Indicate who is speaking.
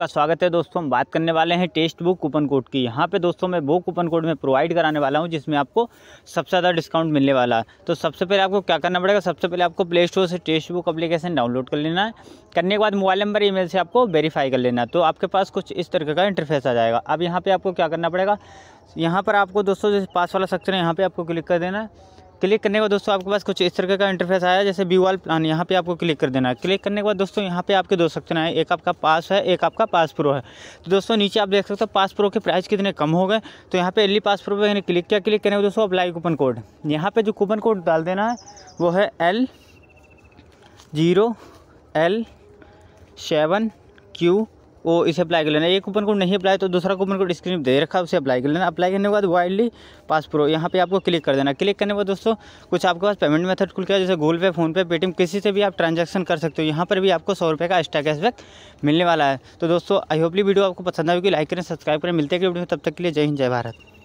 Speaker 1: का स्वागत है दोस्तों हम बात करने वाले हैं टेस्ट बुक कूपन कोड की यहाँ पे दोस्तों मैं वो कूपन कोड में प्रोवाइड कराने वाला हूँ जिसमें आपको सबसे ज़्यादा डिस्काउंट मिलने वाला है तो सबसे पहले आपको क्या करना पड़ेगा सबसे पहले आपको प्ले स्टोर से टेस्ट बुक अप्लीकेशन डाउनलोड कर लेना है करने के बाद मोबाइल नंबर ई से आपको वेरीफाई कर लेना है तो आपके पास कुछ इस तरीके का इंटरफेस आ जाएगा अब यहाँ पर आपको क्या करना पड़ेगा यहाँ पर आपको दोस्तों जैसे पास वाला सेक्शन है यहाँ पर आपको क्लिक कर देना है क्लिक करने के बाद दोस्तों आपके पास कुछ इस तरह का इंटरफेस आया जैसे बी वाल प्लान यहाँ पे आपको क्लिक कर देना है क्लिक करने के बाद दोस्तों यहाँ पे आपके दो सकते हैं एक आपका पास है एक आपका पास प्रो है तो दोस्तों नीचे आप देख सकते हो पास प्रो के प्राइस कितने कम हो गए तो यहाँ पे एली पास प्रो पर क्लिक किया क्लिक करने के दोस्तों अप्लाई कूपन कोड यहाँ पर जो कूपन कोड डाल देना है वो है L zero L seven Q वो इसे अप्लाई कर लेना एक कूपन कोड नहीं अप्लाई तो दूसरा कूपन कोड स्क्रीन दे रखा है उसे अप्लाई कर लेना अप्लाई करने के बाद वाइडली पास प्रो यहाँ पे आपको क्लिक कर देना क्लिक करने के बाद दोस्तों कुछ आपके पास पेमेंट मेथड खुल गया जैसे गूगल पे फोनपे पेटीएम किसी से भी आप ट्रांजेक्शन कर सकते हो यहाँ पर भी आपको सौ रुपये का एक्स्ट्रा कैशबैक मिलने वाला है तो दोस्तों आई होपली वीडियो आपको पसंद आएगी लाइक करें सब्सक्राइब करें मिलते हैं वीडियो तब तक के लिए जय हिंद जय भारत